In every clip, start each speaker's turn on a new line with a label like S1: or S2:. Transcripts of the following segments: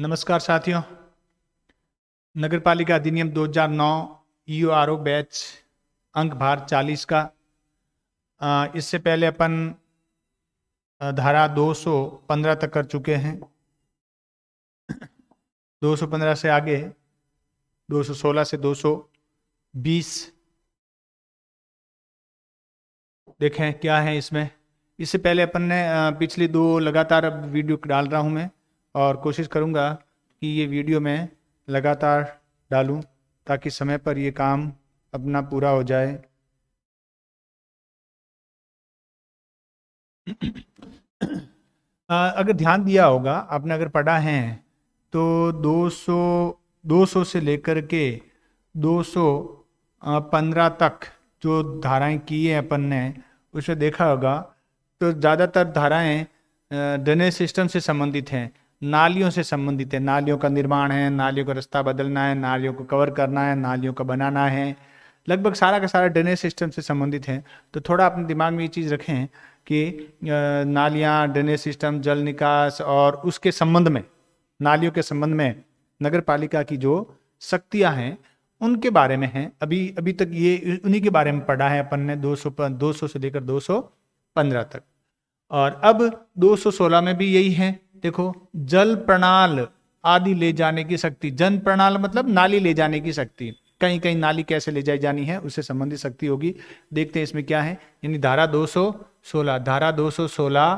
S1: नमस्कार साथियों नगरपालिका अधिनियम 2009 ओ e बैच अंक भार 40 का इससे पहले अपन धारा 215 तक कर चुके हैं 215 से आगे 216 से 220 देखें क्या है इसमें इससे पहले अपन ने पिछली दो लगातार वीडियो डाल रहा हूं मैं और कोशिश करूँगा कि ये वीडियो मैं लगातार डालूँ ताकि समय पर ये काम अपना पूरा हो जाए अगर ध्यान दिया होगा आपने अगर पढ़ा है तो 200 200 से लेकर के 215 तक जो धाराएं की हैं अपन ने उसे देखा होगा तो ज़्यादातर धाराएं ड्रेनेज सिस्टम से संबंधित हैं नालियों से संबंधित है नालियों का निर्माण है नालियों का रास्ता बदलना है नालियों को कवर करना है नालियों का बनाना है लगभग सारा का सारा ड्रेनेज सिस्टम से संबंधित है तो थोड़ा अपने दिमाग में ये चीज़ रखें कि नालियाँ ड्रेनेज सिस्टम जल निकास और उसके संबंध में नालियों के संबंध में नगर पालिका की जो शक्तियाँ हैं उनके बारे में हैं अभी अभी तक ये उन्हीं के बारे में पढ़ा है अपन ने 200 200 से लेकर 215 तक और अब 216 में भी यही है देखो जल प्रणाल आदि ले जाने की शक्ति जन प्रणाल मतलब नाली ले जाने की शक्ति कहीं कहीं नाली कैसे ले जाई जानी है उससे संबंधित शक्ति होगी देखते हैं इसमें क्या है यानी धारा 216 धारा 216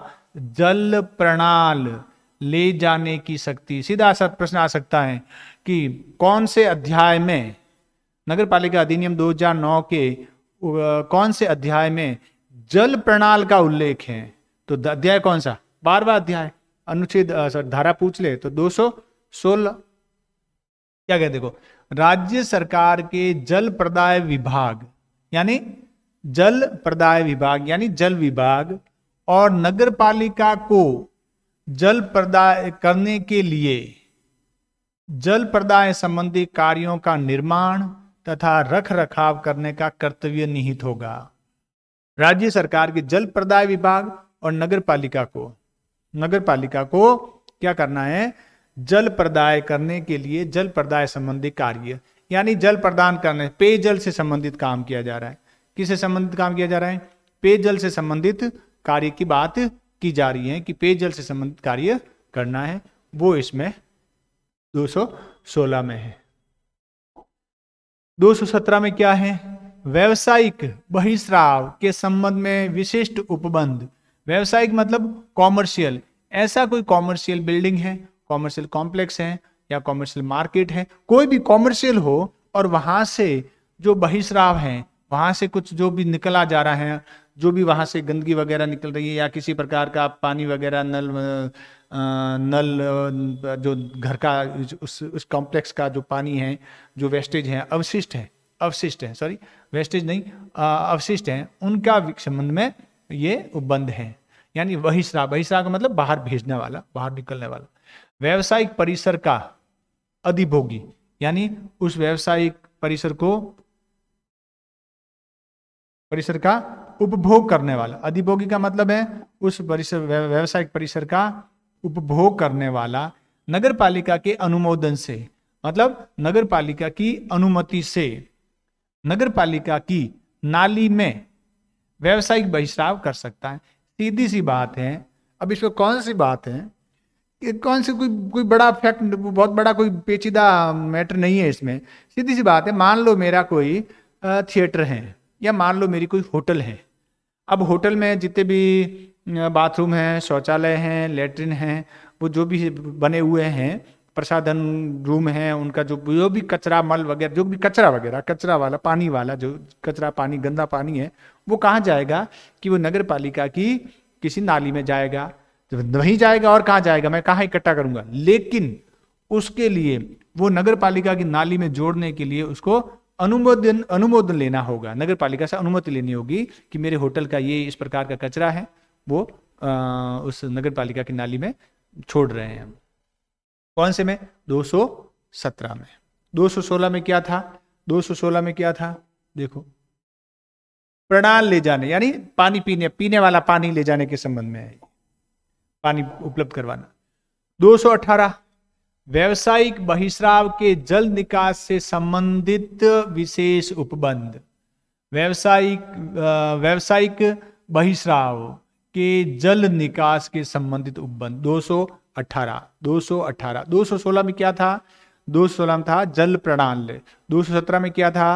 S1: जल प्रणाल ले जाने की शक्ति सीधा सा प्रश्न आ सकता है कि कौन से अध्याय में नगर पालिका अधिनियम 2009 के कौन से अध्याय में जल प्रणाल का उल्लेख है तो अध्याय कौन सा बारवा अध्याय अनुच्छेद सॉरी धारा पूछ ले तो 216 क्या कहते देखो राज्य सरकार के जल प्रदाय विभाग यानी जल प्रदाय विभाग यानी जल विभाग और नगर पालिका को जल प्रदाय करने के लिए जल प्रदाय संबंधी कार्यों का निर्माण तथा रख रखाव करने का कर्तव्य निहित होगा राज्य सरकार के जल प्रदाय विभाग और नगर पालिका को नगर पालिका को क्या करना है जल प्रदाय करने के लिए जल प्रदाय संबंधी कार्य यानी जल प्रदान करने पेयजल से संबंधित काम किया जा रहा है किससे संबंधित काम किया जा रहा है पेयजल से संबंधित कार्य की बात की जा रही है कि पेयजल से संबंधित कार्य करना है वो इसमें 216 में है 217 में क्या है व्यवसायिक बहिश्राव के संबंध में विशिष्ट उपबंध व्यावसायिक मतलब कॉमर्शियल ऐसा कोई कॉमर्शियल बिल्डिंग है कॉमर्शियल कॉम्प्लेक्स है या कॉमर्शियल मार्केट है कोई भी कॉमर्शियल हो और वहाँ से जो बहिश्राव है वहाँ से कुछ जो भी निकला जा रहा है जो भी वहाँ से गंदगी वगैरह निकल रही है या किसी प्रकार का पानी वगैरह नल नल जो घर का उस उस कॉम्प्लेक्स का जो पानी है जो वेस्टेज है अवशिष्ट है अवशिष्ट है सॉरी वेस्टेज नहीं अवशिष्ट है उनका संबंध में ये उपबंध है यानी वही श्राप वही श्राप का मतलब बाहर भेजने वाला बाहर निकलने वाला व्यवसायिक परिसर का अधिभोगी यानी उस व्यवसायिक परिसर को परिसर का उपभोग करने वाला अधिभोगी का मतलब है उस परिसर व्यावसायिक परिसर का उपभोग करने वाला नगर पालिका के अनुमोदन से मतलब नगर पालिका की अनुमति से नगर पालिका की नाली में व्यवसायिक बहिष्राव कर सकता है सीधी सी बात है अब इसमें कौन सी बात है कि कौन सी कोई कोई बड़ा फैक्ट बहुत बड़ा कोई पेचीदा मैटर नहीं है इसमें सीधी सी बात है मान लो मेरा कोई थिएटर है या मान लो मेरी कोई होटल है अब होटल में जितने भी बाथरूम हैं शौचालय हैं लेटरिन हैं वो जो भी बने हुए हैं प्रसाधन रूम हैं उनका जो जो भी कचरा मल वगैरह जो भी कचरा वगैरह कचरा वाला पानी वाला जो कचरा पानी गंदा पानी है वो कहाँ जाएगा कि वो नगर पालिका की किसी नाली में जाएगा वहीं जाएगा और कहाँ जाएगा मैं कहाँ इकट्ठा करूंगा लेकिन उसके लिए वो नगर पालिका की नाली में जोड़ने के लिए उसको अनुमोदन अनुमोदन लेना होगा नगर पालिका से अनुमति लेनी होगी कि मेरे होटल का ये इस प्रकार का कचरा है वो आ, उस नगर पालिका की नाली में छोड़ रहे हैं हम कौन से में 217 में 216 में क्या था 216 में क्या था देखो प्रणाल ले जाने यानी पानी पीने पीने वाला पानी ले जाने के संबंध में है पानी उपलब्ध करवाना 218 व्यवसायिक बहिश्राव के जल निकास से संबंधित विशेष उपबंध व्यवसायिक व्यवसायिक बहिश्राव के जल निकास के संबंधित उपबंध 218 218 216 में क्या था दो में था जल प्रणाल दो सौ सत्रह में क्या था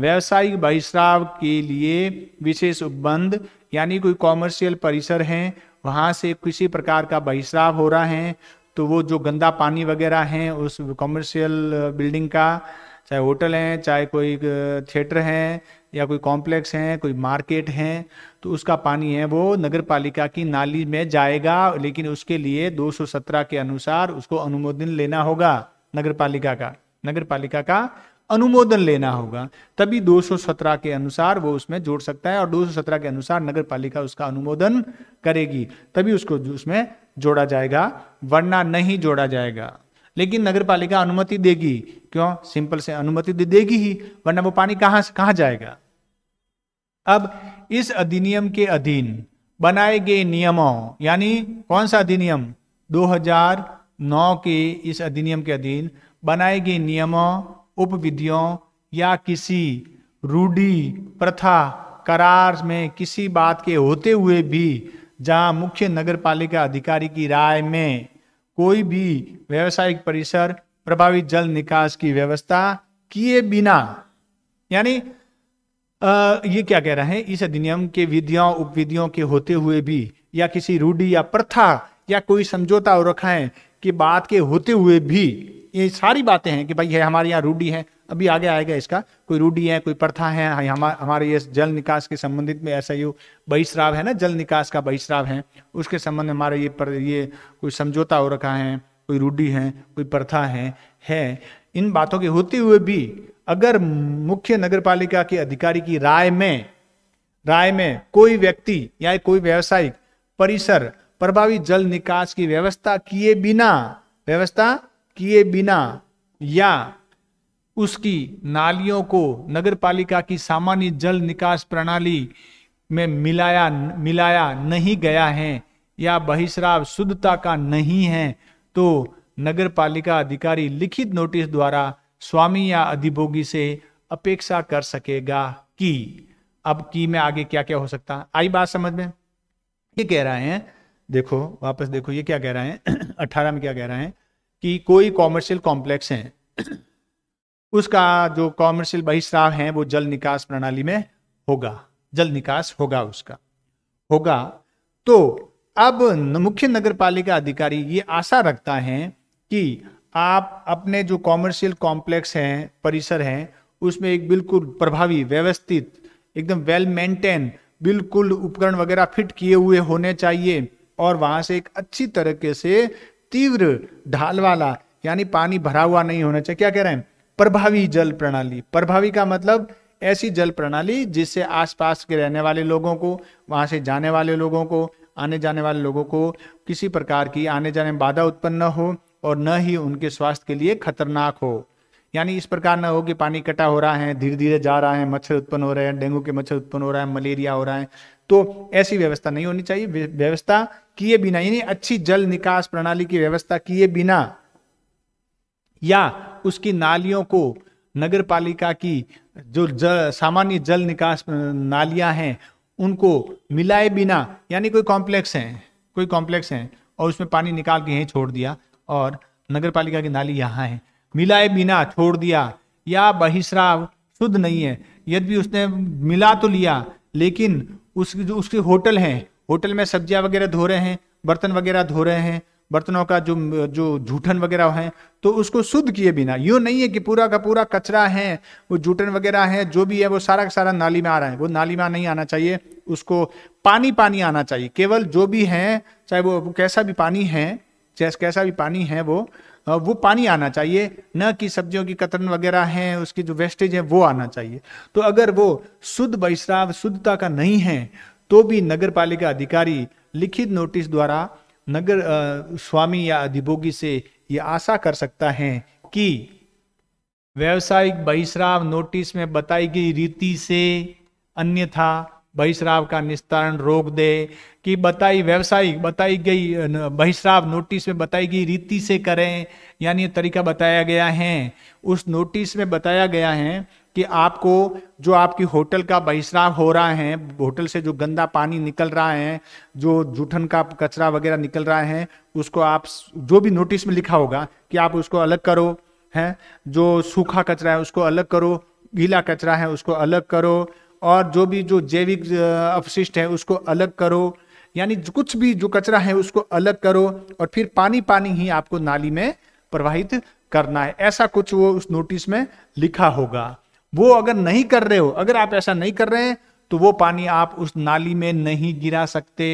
S1: व्यावसायिक बहिश्राव के लिए विशेष उपबंध यानी कोई कॉमर्शियल परिसर हैं वहाँ से किसी प्रकार का बहिश्राव हो रहा है तो वो जो गंदा पानी वगैरह है उस कॉमर्शियल बिल्डिंग का चाहे होटल हैं चाहे कोई थिएटर हैं या कोई कॉम्प्लेक्स हैं कोई मार्केट है तो उसका पानी है वो नगर पालिका की नाली में जाएगा लेकिन उसके लिए 217 के अनुसार उसको अनुमोदन लेना होगा नगर पालिका का नगर पालिका का अनुमोदन लेना होगा तभी 217 के अनुसार वो उसमें जोड़ सकता है और 217 के अनुसार नगर पालिका उसका अनुमोदन करेगी तभी उसको उसमें जोड़ा जाएगा वरना नहीं जोड़ा जाएगा लेकिन नगर पालिका अनुमति देगी क्यों सिंपल से अनुमति दे देगी ही वरना वो पानी कहां से कहाँ जाएगा अब इस अधिनियम के अधीन बनाए गए नियमों यानी कौन सा अधिनियम 2000 नौ के इस अधिनियम के अधीन बनाए गए नियमों उपविधियों या किसी रूढ़ी प्रथा करार में किसी बात के होते हुए भी जहां मुख्य नगरपालिका अधिकारी की राय में कोई भी व्यवसायिक परिसर प्रभावित जल निकास की व्यवस्था किए बिना यानी ये क्या कह रहे हैं इस अधिनियम के विधियों उपविधियों के होते हुए भी या किसी रूढ़ी या प्रथा या कोई समझौता और रखाएं की बात के होते हुए भी ये सारी बातें हैं कि भाई है हमारे यहाँ रूढ़ी है अभी आगे आएगा इसका कोई रूढ़ी है कोई प्रथा है हाँ, हमारे हमारे ये जल निकास के संबंधित में ऐसा यू बहिश्राव है ना जल निकास का बहिश्राव है उसके संबंध में हमारे ये पर ये कोई समझौता हो रखा है कोई रूढ़ी है कोई प्रथा है है इन बातों के होते हुए भी अगर मुख्य पालिका के अधिकारी की राय में राय में कोई व्यक्ति या कोई व्यावसायिक परिसर प्रभावी जल निकास की व्यवस्था किए बिना व्यवस्था किए बिना या उसकी नालियों को नगर पालिका की सामान्य जल निकास प्रणाली में मिलाया मिलाया नहीं गया है या बहिश्राव शुद्धता का नहीं है तो नगर पालिका अधिकारी लिखित नोटिस द्वारा स्वामी या अधिभोगी से अपेक्षा कर सकेगा कि अब की में आगे क्या क्या हो सकता आई बात समझ में ये कह रहे हैं देखो वापस देखो ये क्या कह रहा है अट्ठारह में क्या कह रहा है कि कोई कॉमर्शियल कॉम्प्लेक्स है उसका जो कॉमर्शियल बहिष्राव है वो जल निकास प्रणाली में होगा जल निकास होगा उसका होगा तो अब मुख्य नगर पालिका अधिकारी ये आशा रखता है कि आप अपने जो कॉमर्शियल कॉम्प्लेक्स हैं परिसर हैं उसमें एक बिल्कुल प्रभावी व्यवस्थित एकदम वेल मेंटेन बिल्कुल उपकरण वगैरह फिट किए हुए होने चाहिए और वहां से एक अच्छी तरीके से तीव्र ढाल वाला यानी पानी भरा हुआ नहीं होना चाहिए क्या कह रहे हैं प्रभावी जल प्रणाली प्रभावी का मतलब ऐसी जल प्रणाली जिससे आसपास के रहने वाले लोगों को वहां से जाने वाले लोगों को आने जाने वाले लोगों को किसी प्रकार की आने जाने में बाधा उत्पन्न न हो और न ही उनके स्वास्थ्य के लिए खतरनाक हो यानी इस प्रकार न हो कि पानी इकट्ठा हो रहा है धीरे धीरे जा रहा है मच्छर उत्पन्न हो रहे हैं डेंगू के मच्छर उत्पन्न हो रहा है मलेरिया हो रहा है तो ऐसी व्यवस्था नहीं होनी चाहिए व्यवस्था किए बिना यानी अच्छी जल निकास प्रणाली की व्यवस्था किए बिना या उसकी नालियों को नगर पालिका की जो जल सामान्य जल निकास नालियां हैं उनको मिलाए बिना यानी कोई कॉम्प्लेक्स हैं कोई कॉम्प्लेक्स हैं और उसमें पानी निकाल के यहीं छोड़ दिया और नगर पालिका की नाली यहाँ है मिलाए बिना छोड़ दिया या बहिश्राव शुद्ध नहीं है यदि भी उसने मिला तो लिया लेकिन उसकी जो उसके होटल हैं होटल में सब्जियां वगैरह धो रहे हैं बर्तन वगैरह धो रहे हैं बर्तनों का जो जो झूठन वगैरह है तो उसको शुद्ध किए बिना यूँ नहीं है कि पूरा का पूरा कचरा है वो जूठन वगैरह है जो भी है वो सारा का सारा नाली में आ रहा है वो नाली में नहीं आना चाहिए उसको पानी पानी आना चाहिए केवल जो भी है चाहे वो कैसा भी पानी है जैसे कैसा भी पानी है वो वो पानी आना चाहिए न कि सब्जियों की कतरन वगैरह है उसकी जो वेस्टेज है वो आना चाहिए तो अगर वो शुद्ध बहिश्राव शुद्धता का नहीं है तो भी नगर पालिका अधिकारी लिखित नोटिस द्वारा नगर आ, स्वामी या अधिभोगी से ये आशा कर सकता है कि व्यावसायिक बहिश्राव नोटिस में बताई गई रीति से अन्यथा बहिश्राव का निस्तारण रोक दे कि बताई व्यावसायिक बताई गई बहिश्राव नोटिस में बताई गई रीति से करें यानी तरीका बताया गया है उस नोटिस में बताया गया है कि आपको जो आपकी होटल का बहिष्राव हो रहा है होटल से जो गंदा पानी निकल रहा है जो जूठन का कचरा वगैरह निकल रहा है उसको आप जो भी नोटिस में लिखा होगा कि आप उसको अलग करो है जो सूखा कचरा है उसको अलग करो गीला कचरा है उसको अलग करो और जो भी जो जैविक अपशिष्ट है उसको अलग करो यानी कुछ भी जो कचरा है उसको अलग करो और फिर पानी पानी ही आपको नाली में प्रवाहित करना है ऐसा कुछ वो उस नोटिस में लिखा होगा वो अगर नहीं कर रहे हो अगर आप ऐसा नहीं कर रहे हैं तो वो पानी आप उस नाली में नहीं गिरा सकते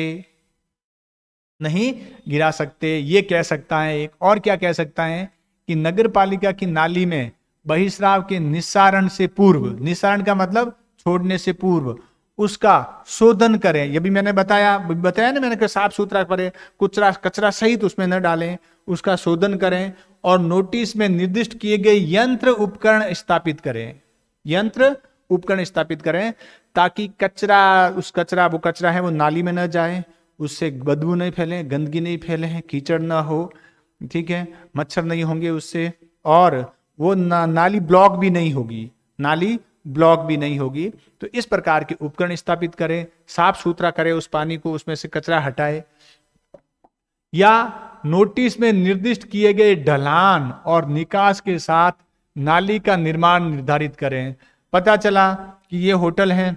S1: नहीं गिरा सकते ये कह सकता है एक और क्या कह सकता है कि नगर पालिका की नाली में बहिश्राव के निस्सारण से पूर्व निस्सारण का मतलब छोड़ने से पूर्व उसका शोधन करें ये भी मैंने बताया बताया ना मैंने साफ सुथरा करें कुचरा कचरा सहित उसमें न डालें उसका शोधन करें और नोटिस में निर्दिष्ट किए गए यंत्र उपकरण स्थापित करें यंत्र उपकरण स्थापित करें ताकि कचरा उस कचरा वो कचरा है वो नाली में न जाए उससे बदबू नहीं फैले गंदगी नहीं फैले कीचड़ ना हो ठीक है मच्छर नहीं होंगे उससे और वो ना, नाली ब्लॉक भी नहीं होगी नाली ब्लॉक भी नहीं होगी तो इस प्रकार के उपकरण स्थापित करें साफ सुथरा करें उस पानी को उसमें से कचरा हटाए या नोटिस में निर्दिष्ट किए गए ढलान और निकास के साथ नाली का निर्माण निर्धारित करें पता चला कि ये होटल है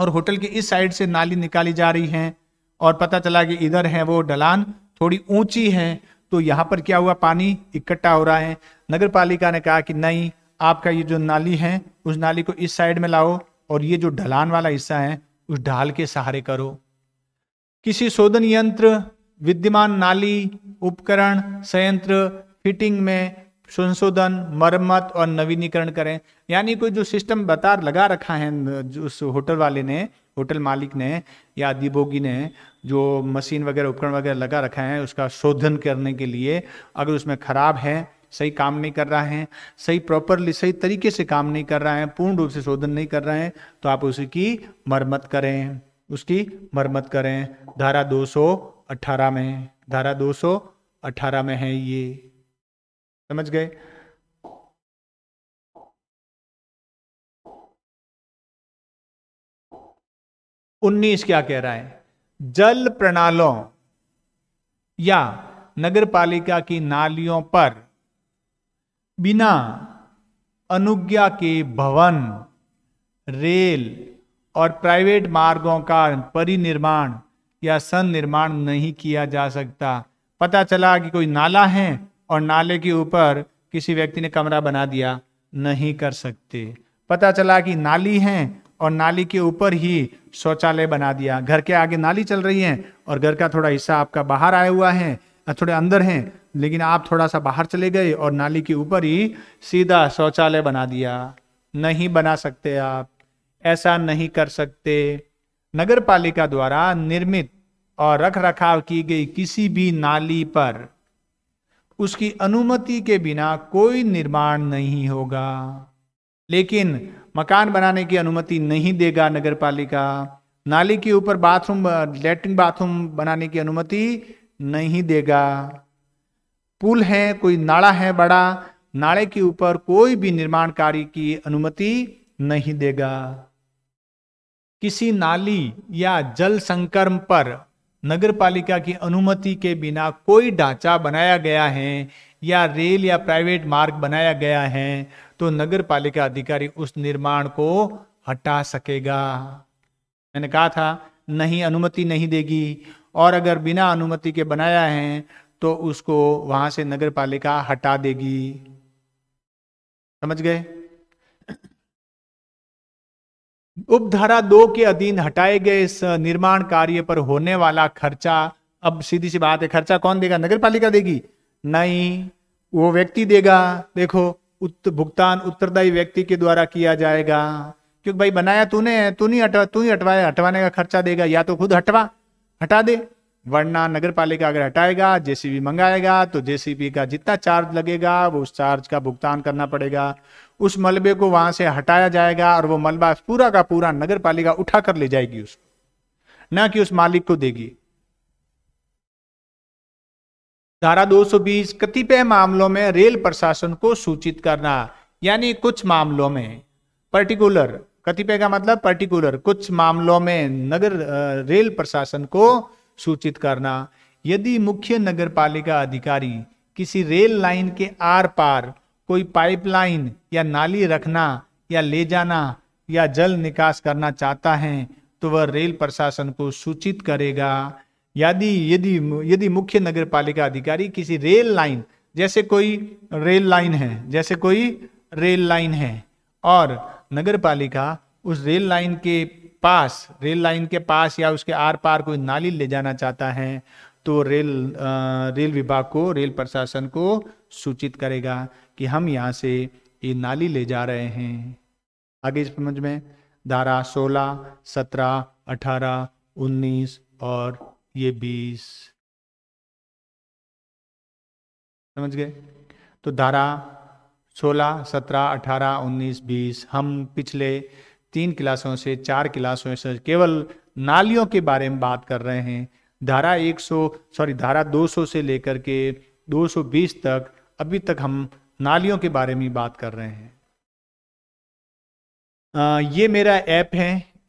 S1: और होटल के इस साइड से नाली निकाली जा रही है और पता चला कि इधर है वो ढलान थोड़ी ऊंची है तो यहाँ पर क्या हुआ पानी इकट्ठा हो रहा है नगर पालिका ने कहा कि नहीं आपका ये जो नाली है उस नाली को इस साइड में लाओ और ये जो ढलान वाला हिस्सा है उस ढाल के सहारे करो किसी शोधन यंत्र विद्यमान नाली उपकरण संयंत्र फिटिंग में संशोधन मरम्मत और नवीनीकरण करें यानी कोई जो सिस्टम बता लगा रखा है उस होटल वाले ने होटल मालिक ने या दिभोगी ने जो मशीन वगैरह उपकरण वगैरह लगा रखा है उसका शोधन करने के लिए अगर उसमें खराब है सही काम नहीं कर रहा है सही प्रॉपरली सही तरीके से काम नहीं कर रहा है पूर्ण रूप से शोधन नहीं कर रहे हैं तो आप उसकी मरम्मत करें उसकी मरम्मत करें धारा 218 में धारा 218 में है ये समझ गए उन्नीस क्या कह रहा है जल प्रणालों या नगर पालिका की नालियों पर बिना अनुज्ञा के भवन रेल और प्राइवेट मार्गों का परिनिर्माण या निर्माण नहीं किया जा सकता पता चला कि कोई नाला है और नाले के ऊपर किसी व्यक्ति ने कमरा बना दिया नहीं कर सकते पता चला कि नाली है और नाली के ऊपर ही शौचालय बना दिया घर के आगे नाली चल रही है और घर का थोड़ा हिस्सा आपका बाहर आया हुआ है थोड़े अंदर हैं लेकिन आप थोड़ा सा बाहर चले गए और नाली के ऊपर ही सीधा शौचालय बना दिया नहीं बना सकते आप ऐसा नहीं कर सकते नगर पालिका द्वारा निर्मित और रख रखाव की गई किसी भी नाली पर उसकी अनुमति के बिना कोई निर्माण नहीं होगा लेकिन मकान बनाने की अनुमति नहीं देगा नगर पालिका नाली के ऊपर बाथरूम लेटरिन बाथरूम बनाने की अनुमति नहीं देगा पुल है कोई नाला है बड़ा नाले के ऊपर कोई भी निर्माण कार्य की अनुमति नहीं देगा किसी नाली या जल संकर्म पर नगर पालिका की अनुमति के बिना कोई ढांचा बनाया गया है या रेल या प्राइवेट मार्ग बनाया गया है तो नगर पालिका अधिकारी उस निर्माण को हटा सकेगा मैंने कहा था नहीं अनुमति नहीं देगी और अगर बिना अनुमति के बनाया है तो उसको वहां से नगर पालिका हटा देगी समझ गए उपधारा दो के अधीन हटाए गए इस निर्माण कार्य पर होने वाला खर्चा अब सीधी सी बात है खर्चा कौन देगा नगर पालिका देगी नहीं वो व्यक्ति देगा देखो उत, भुगतान उत्तरदायी व्यक्ति के द्वारा किया जाएगा क्योंकि भाई बनाया तूने तू नहीं हटवा तू ही हटवाया हटवाने का खर्चा देगा या तो खुद हटवा हटा दे वरना नगर पालिका अगर हटाएगा जेसीबी मंगाएगा तो जेसीबी का जितना चार्ज लगेगा वो उस चार्ज का भुगतान करना पड़ेगा उस मलबे को वहां से हटाया जाएगा और वो मलबा पूरा का पूरा नगर पालिका उठा कर ले जाएगी उसको ना कि उस मालिक को देगी धारा 220 कतिपय मामलों में रेल प्रशासन को सूचित करना यानी कुछ मामलों में पर्टिकुलर कतिपय का मतलब पर्टिकुलर कुछ मामलों में नगर रेल प्रशासन को सूचित करना यदि मुख्य नगर पालिका अधिकारी किसी रेल लाइन के आर पार कोई पाइपलाइन या नाली रखना या ले जाना या जल निकास करना चाहता है तो वह रेल प्रशासन को सूचित करेगा यदि यदि यदि मुख्य नगर पालिका अधिकारी किसी रेल लाइन जैसे कोई रेल लाइन है जैसे कोई रेल लाइन है और नगर पालिका उस रेल लाइन के पास रेल लाइन के पास या उसके आर पार कोई नाली ले जाना चाहता है तो रेल आ, रेल विभाग को रेल प्रशासन को सूचित करेगा कि हम यहाँ से ये नाली ले जा रहे हैं आगे समझ में धारा 16, 17, 18, 19 और ये 20 समझ गए तो धारा 16, 17, 18, 19, 20 हम पिछले तीन क्लासों से चार क्लासों से केवल नालियों के बारे में बात कर रहे हैं धारा 100 सॉरी धारा 200 से लेकर के 220 तक अभी तक हम नालियों के बारे में बात कर रहे हैं आ, ये मेरा ऐप है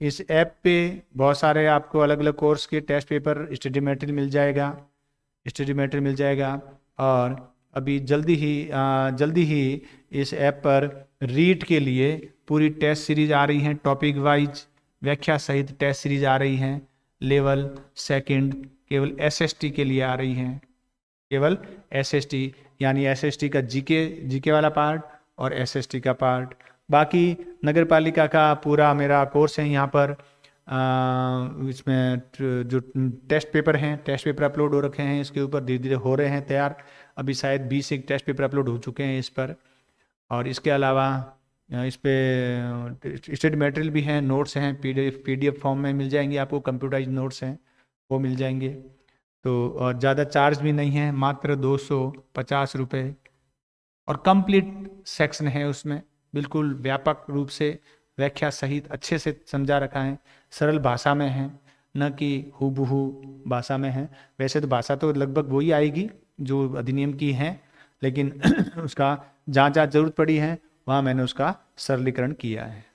S1: इस ऐप पे बहुत सारे आपको अलग अलग कोर्स के टेस्ट पेपर स्टडी मटेरियल मिल जाएगा स्टडी मटेरियल मिल जाएगा और अभी जल्दी ही आ, जल्दी ही इस ऐप पर रीट के लिए पूरी टेस्ट सीरीज आ रही हैं टॉपिक वाइज व्याख्या सहित टेस्ट सीरीज आ रही हैं लेवल सेकंड केवल एसएसटी के लिए आ रही हैं केवल एसएसटी यानी एस का जीके जीके वाला पार्ट और एस का पार्ट बाकी नगर पालिका का पूरा मेरा कोर्स है यहाँ पर इसमें जो टेस्ट पेपर हैं टेस्ट पेपर अपलोड हो रखे हैं इसके ऊपर धीरे धीरे हो रहे हैं तैयार अभी शायद बीस एक टेस्ट पेपर अपलोड हो चुके हैं इस पर और इसके अलावा इस पर स्टेट मटेरियल भी हैं नोट्स हैं पी डी फॉर्म में मिल जाएंगे आपको कंप्यूटराइज नोट्स हैं वो मिल जाएंगे तो और ज़्यादा चार्ज भी नहीं है मात्र दो सौ पचास रुपये और कंप्लीट सेक्शन है उसमें बिल्कुल व्यापक रूप से व्याख्या सहित अच्छे से समझा रखा है सरल भाषा में है न कि हु भाषा में है वैसे तो भाषा तो लगभग वही आएगी जो अधिनियम की है लेकिन उसका जहाँ जहाँ जरूरत पड़ी है वहाँ मैंने उसका सरलीकरण किया है